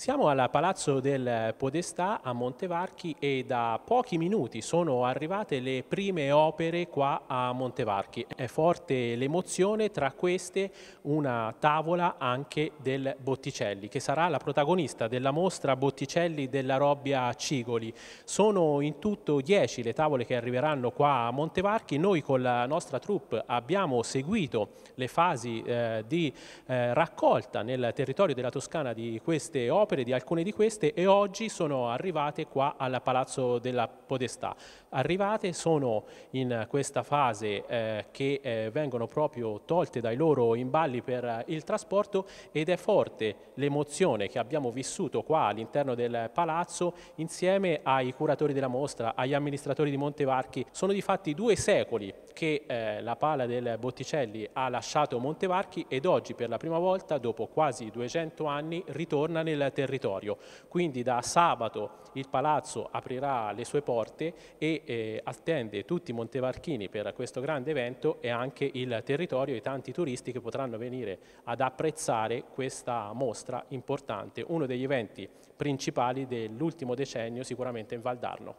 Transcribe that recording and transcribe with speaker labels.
Speaker 1: Siamo al Palazzo del Podestà a Montevarchi e da pochi minuti sono arrivate le prime opere qua a Montevarchi. È forte l'emozione, tra queste una tavola anche del Botticelli che sarà la protagonista della mostra Botticelli della Robbia Cigoli. Sono in tutto 10 le tavole che arriveranno qua a Montevarchi. Noi con la nostra troupe abbiamo seguito le fasi eh, di eh, raccolta nel territorio della Toscana di queste opere opere di alcune di queste e oggi sono arrivate qua al Palazzo della Podestà. Arrivate sono in questa fase eh, che eh, vengono proprio tolte dai loro imballi per eh, il trasporto ed è forte l'emozione che abbiamo vissuto qua all'interno del palazzo insieme ai curatori della mostra, agli amministratori di Montevarchi. Sono di fatti due secoli che eh, la pala del Botticelli ha lasciato Montevarchi ed oggi per la prima volta dopo quasi 200 anni ritorna nel territorio territorio. Quindi da sabato il palazzo aprirà le sue porte e eh, attende tutti i montevarchini per questo grande evento e anche il territorio e i tanti turisti che potranno venire ad apprezzare questa mostra importante, uno degli eventi principali dell'ultimo decennio sicuramente in Valdarno.